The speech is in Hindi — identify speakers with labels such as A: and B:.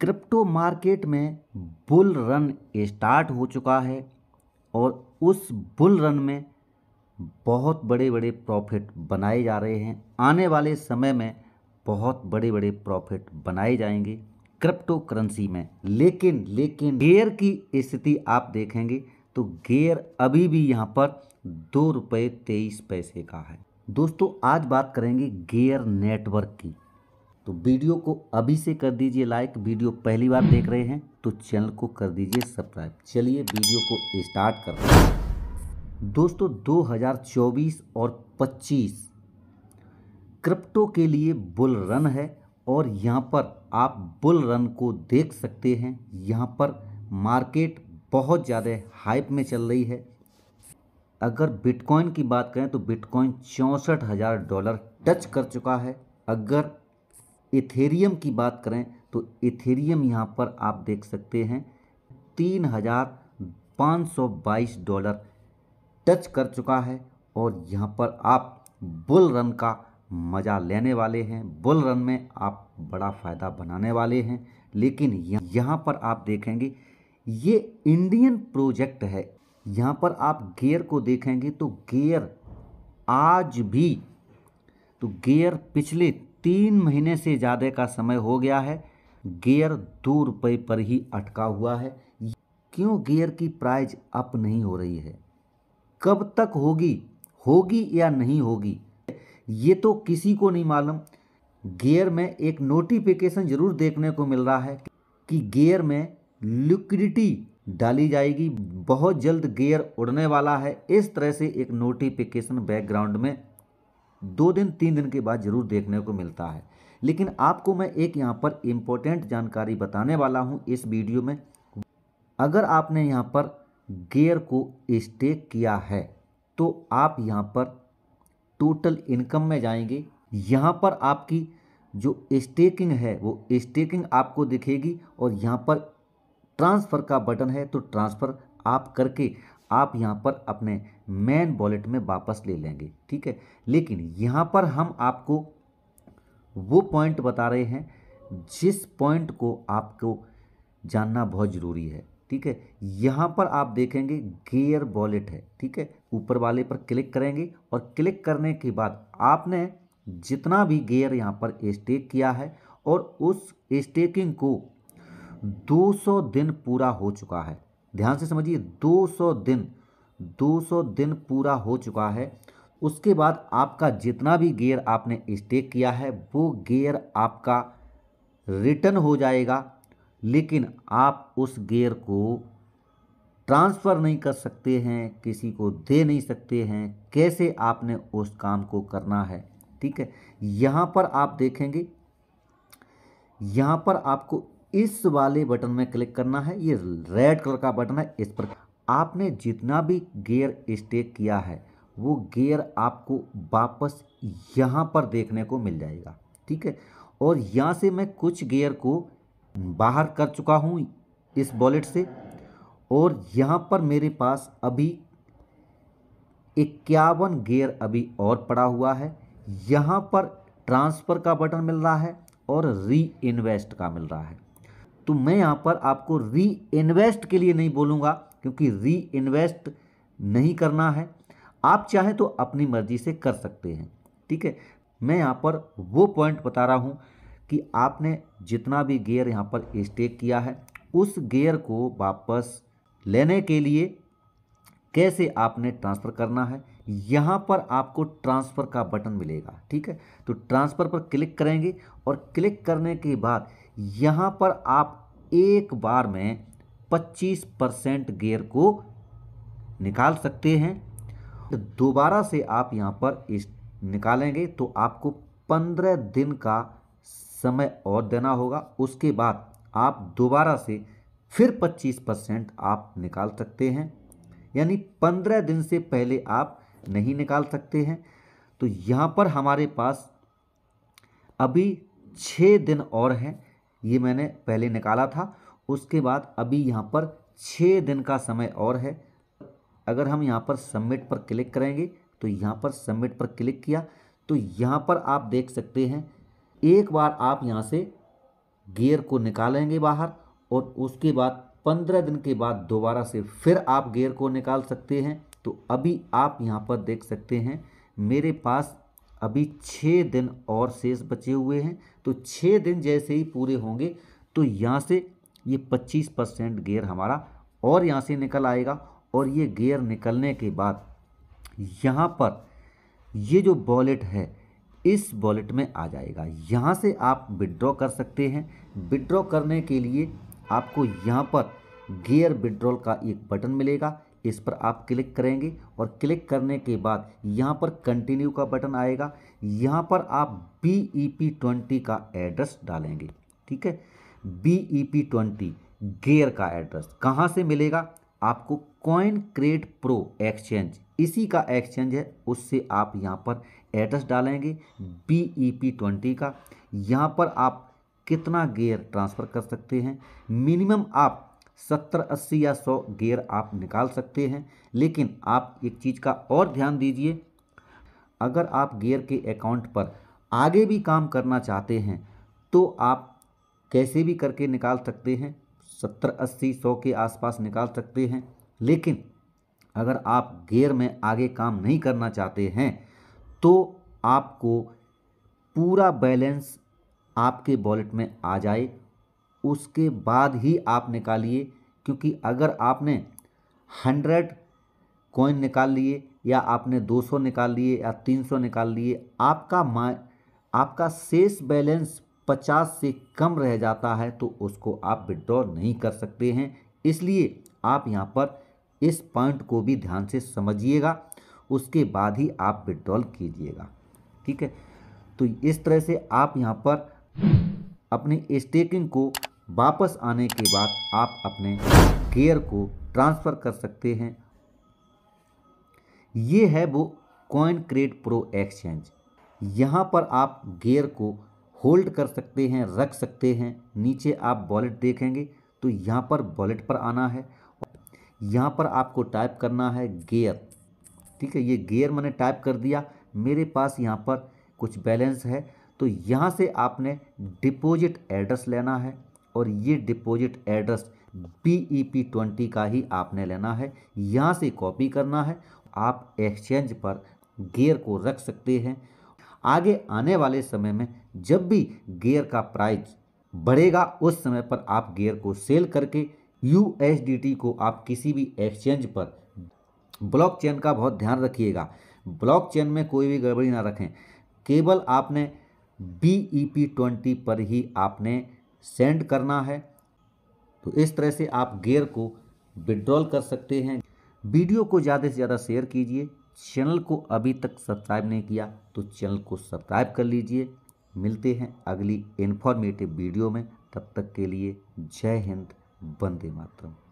A: क्रिप्टो मार्केट में बुल रन स्टार्ट हो चुका है और उस बुल रन में बहुत बड़े बड़े प्रॉफिट बनाए जा रहे हैं आने वाले समय में बहुत बड़े बड़े प्रॉफिट बनाए जाएंगे क्रिप्टो करेंसी में लेकिन लेकिन गेयर की स्थिति आप देखेंगे तो गेयर अभी भी यहाँ पर दो रुपये तेईस पैसे का है दोस्तों आज बात करेंगे गेयर नेटवर्क की तो वीडियो को अभी से कर दीजिए लाइक वीडियो पहली बार देख रहे हैं तो चैनल को कर दीजिए सब्सक्राइब चलिए वीडियो को स्टार्ट करते हैं दोस्तों 2024 और 25 क्रिप्टो के लिए बुल रन है और यहाँ पर आप बुल रन को देख सकते हैं यहाँ पर मार्केट बहुत ज़्यादा हाइप में चल रही है अगर बिटकॉइन की बात करें तो बिटकॉइन चौंसठ हज़ार डॉलर टच कर चुका है अगर इथेरियम की बात करें तो इथेरियम यहाँ पर आप देख सकते हैं तीन हज़ार पाँच सौ बाईस डॉलर टच कर चुका है और यहाँ पर आप बुल रन का मज़ा लेने वाले हैं बुल रन में आप बड़ा फ़ायदा बनाने वाले हैं लेकिन यहाँ पर आप देखेंगे ये इंडियन प्रोजेक्ट है यहाँ पर आप गेयर को देखेंगे तो गेयर आज भी तो गेयर पिछले तीन महीने से ज़्यादा का समय हो गया है गियर दो रुपये पर ही अटका हुआ है क्यों गियर की प्राइज अप नहीं हो रही है कब तक होगी होगी या नहीं होगी ये तो किसी को नहीं मालूम गियर में एक नोटिफिकेशन जरूर देखने को मिल रहा है कि गियर में लिक्विडिटी डाली जाएगी बहुत जल्द गियर उड़ने वाला है इस तरह से एक नोटिफिकेशन बैकग्राउंड में दो दिन तीन दिन के बाद जरूर देखने को मिलता है लेकिन आपको मैं एक यहाँ पर इम्पोर्टेंट जानकारी बताने वाला हूँ इस वीडियो में अगर आपने यहाँ पर गेयर को स्टेक किया है तो आप यहाँ पर टोटल इनकम में जाएंगे यहाँ पर आपकी जो स्टेकिंग है वो स्टेकिंग आपको दिखेगी और यहाँ पर ट्रांसफ़र का बटन है तो ट्रांसफ़र आप करके आप यहाँ पर अपने मेन वॉलेट में वापस ले लेंगे ठीक है लेकिन यहाँ पर हम आपको वो पॉइंट बता रहे हैं जिस पॉइंट को आपको जानना बहुत ज़रूरी है ठीक है यहाँ पर आप देखेंगे गेयर वॉलेट है ठीक है ऊपर वाले पर क्लिक करेंगे और क्लिक करने के बाद आपने जितना भी गेयर यहाँ पर स्टेक किया है और उस स्टेकिंग को 200 दिन पूरा हो चुका है ध्यान से समझिए 200 दिन 200 दिन पूरा हो चुका है उसके बाद आपका जितना भी गेयर आपने स्टेक किया है वो गेयर आपका रिटर्न हो जाएगा लेकिन आप उस गेयर को ट्रांसफ़र नहीं कर सकते हैं किसी को दे नहीं सकते हैं कैसे आपने उस काम को करना है ठीक है यहाँ पर आप देखेंगे यहाँ पर आपको इस वाले बटन में क्लिक करना है ये रेड कलर का बटन है इस पर आपने जितना भी गेयर स्टेक किया है वो गेयर आपको वापस यहाँ पर देखने को मिल जाएगा ठीक है और यहाँ से मैं कुछ गेयर को बाहर कर चुका हूँ इस वॉलेट से और यहाँ पर मेरे पास अभी इक्यावन गेयर अभी और पड़ा हुआ है यहाँ पर ट्रांसफ़र का बटन मिल रहा है और री इन्वेस्ट का मिल रहा है तो मैं यहाँ पर आपको री इन्वेस्ट के लिए नहीं बोलूँगा क्योंकि री इन्वेस्ट नहीं करना है आप चाहें तो अपनी मर्जी से कर सकते हैं ठीक है मैं यहाँ पर वो पॉइंट बता रहा हूँ कि आपने जितना भी गेयर यहाँ पर स्टेक किया है उस गेयर को वापस लेने के लिए कैसे आपने ट्रांसफ़र करना है यहाँ पर आपको ट्रांसफ़र का बटन मिलेगा ठीक है तो ट्रांसफ़र पर क्लिक करेंगे और क्लिक करने के बाद यहाँ पर आप एक बार में 25 परसेंट गेयर को निकाल सकते हैं दोबारा से आप यहाँ पर इस निकालेंगे तो आपको 15 दिन का समय और देना होगा उसके बाद आप दोबारा से फिर 25 परसेंट आप निकाल सकते हैं यानी 15 दिन से पहले आप नहीं निकाल सकते हैं तो यहाँ पर हमारे पास अभी छः दिन और हैं ये मैंने पहले निकाला था उसके बाद अभी यहाँ पर छः दिन का समय और है अगर हम यहाँ पर सबमिट पर क्लिक करेंगे तो यहाँ पर सबमिट पर क्लिक किया तो यहाँ पर आप देख सकते हैं एक बार आप यहाँ से गेयर को निकालेंगे बाहर और उसके बाद पंद्रह दिन के बाद दोबारा से फिर आप गेयर को निकाल सकते हैं तो अभी आप यहाँ पर देख सकते हैं मेरे पास अभी छः दिन और शेष बचे हुए हैं तो छः दिन जैसे ही पूरे होंगे तो यहाँ से ये पच्चीस परसेंट गेयर हमारा और यहाँ से निकल आएगा और ये गेयर निकलने के बाद यहाँ पर ये जो वॉलेट है इस वॉलेट में आ जाएगा यहाँ से आप विड्रॉ कर सकते हैं विड्रॉ करने के लिए आपको यहाँ पर गेयर विड्रॉल का एक बटन मिलेगा इस पर आप क्लिक करेंगे और क्लिक करने के बाद यहाँ पर कंटिन्यू का बटन आएगा यहाँ पर आप बी ई पी ट्वेंटी का एड्रेस डालेंगे ठीक है बी ई पी ट्वेंटी गेयर का एड्रेस कहाँ से मिलेगा आपको कॉइन क्रेट प्रो एक्सचेंज इसी का एक्सचेंज है उससे आप यहाँ पर एड्रेस डालेंगे बी ई पी ट्वेंटी का यहाँ पर आप कितना गेयर ट्रांसफ़र कर सकते हैं मिनिमम आप सत्तर अस्सी या सौ गेयर आप निकाल सकते हैं लेकिन आप एक चीज़ का और ध्यान दीजिए अगर आप गेयर के अकाउंट पर आगे भी काम करना चाहते हैं तो आप कैसे भी करके निकाल सकते हैं सत्तर अस्सी सौ के आसपास निकाल सकते हैं लेकिन अगर आप गेयर में आगे काम नहीं करना चाहते हैं तो आपको पूरा बैलेंस आपके वॉलेट में आ जाए उसके बाद ही आप निकालिए क्योंकि अगर आपने हंड्रेड कॉइन निकाल लिए या आपने 200 निकाल लिए या 300 निकाल लिए आपका मा आपका शेष बैलेंस 50 से कम रह जाता है तो उसको आप विड्रॉ नहीं कर सकते हैं इसलिए आप यहाँ पर इस पॉइंट को भी ध्यान से समझिएगा उसके बाद ही आप विड्रॉल कीजिएगा ठीक है तो इस तरह से आप यहाँ पर अपने स्टेकिंग को वापस आने के बाद आप अपने केयर को ट्रांसफ़र कर सकते हैं ये है वो कॉइन क्रेट प्रो एक्सचेंज यहाँ पर आप गेयर को होल्ड कर सकते हैं रख सकते हैं नीचे आप वॉलेट देखेंगे तो यहाँ पर वॉलेट पर आना है यहाँ पर आपको टाइप करना है गेयर ठीक है ये गेयर मैंने टाइप कर दिया मेरे पास यहाँ पर कुछ बैलेंस है तो यहाँ से आपने डिपॉजिट एड्रेस लेना है और ये deposit address B E P twenty का ही आपने लेना है यहाँ से कॉपी करना है आप एक्सचेंज पर गेयर को रख सकते हैं आगे आने वाले समय में जब भी गेयर का प्राइस बढ़ेगा उस समय पर आप गेयर को सेल करके यू को आप किसी भी एक्सचेंज पर ब्लॉकचेन का बहुत ध्यान रखिएगा ब्लॉकचेन में कोई भी गड़बड़ी ना रखें केवल आपने बी ई पी ट्वेंटी पर ही आपने सेंड करना है तो इस तरह से आप गेयर को विड्रॉल कर सकते हैं वीडियो को ज़्यादा से ज़्यादा शेयर कीजिए चैनल को अभी तक सब्सक्राइब नहीं किया तो चैनल को सब्सक्राइब कर लीजिए मिलते हैं अगली इन्फॉर्मेटिव वीडियो में तब तक के लिए जय हिंद वंदे मातरम